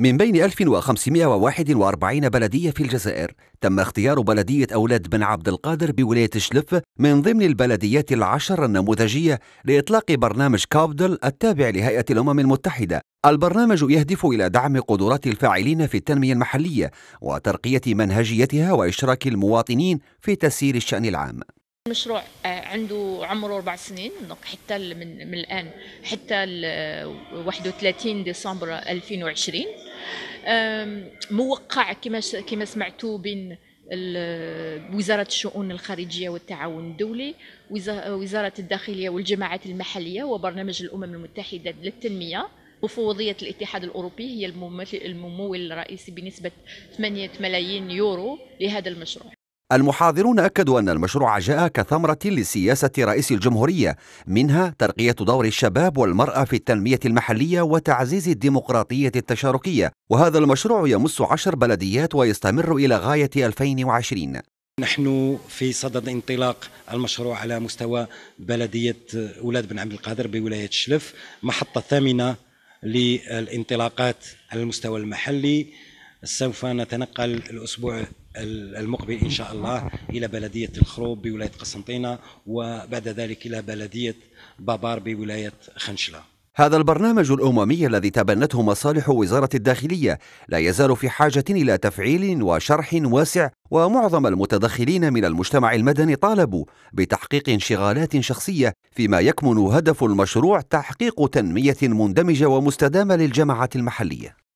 من بين 1541 بلدية في الجزائر تم اختيار بلدية أولاد بن عبد القادر بولاية شلف من ضمن البلديات العشر النموذجية لإطلاق برنامج كابدل التابع لهيئة الأمم المتحدة البرنامج يهدف إلى دعم قدرات الفاعلين في التنمية المحلية وترقية منهجيتها وإشراك المواطنين في تسيير الشأن العام مشروع آه، عنده عمره اربع سنين حتى من, من الان حتى 31 ديسمبر 2020 موقع كما كما سمعتوا بين وزارة الشؤون الخارجية والتعاون الدولي وزارة الداخلية والجماعات المحلية وبرنامج الأمم المتحدة للتنمية مفوضية الاتحاد الأوروبي هي الممول الرئيسي بنسبة 8 ملايين يورو لهذا المشروع المحاضرون أكدوا أن المشروع جاء كثمرة لسياسة رئيس الجمهورية منها ترقية دور الشباب والمرأة في التنمية المحلية وتعزيز الديمقراطية التشاركية وهذا المشروع يمس عشر بلديات ويستمر إلى غاية 2020 نحن في صدد انطلاق المشروع على مستوى بلدية أولاد بن عبد القادر بولاية الشلف محطة ثامنة للانطلاقات على المستوى المحلي سوف نتنقل الأسبوع المقبل إن شاء الله إلى بلدية الخروب بولاية قسنطينة وبعد ذلك إلى بلدية بابار بولاية خنشلة هذا البرنامج الأممي الذي تبنته مصالح وزارة الداخلية لا يزال في حاجة إلى تفعيل وشرح واسع ومعظم المتدخلين من المجتمع المدني طالبوا بتحقيق انشغالات شخصية فيما يكمن هدف المشروع تحقيق تنمية مندمجة ومستدامة للجماعة المحلية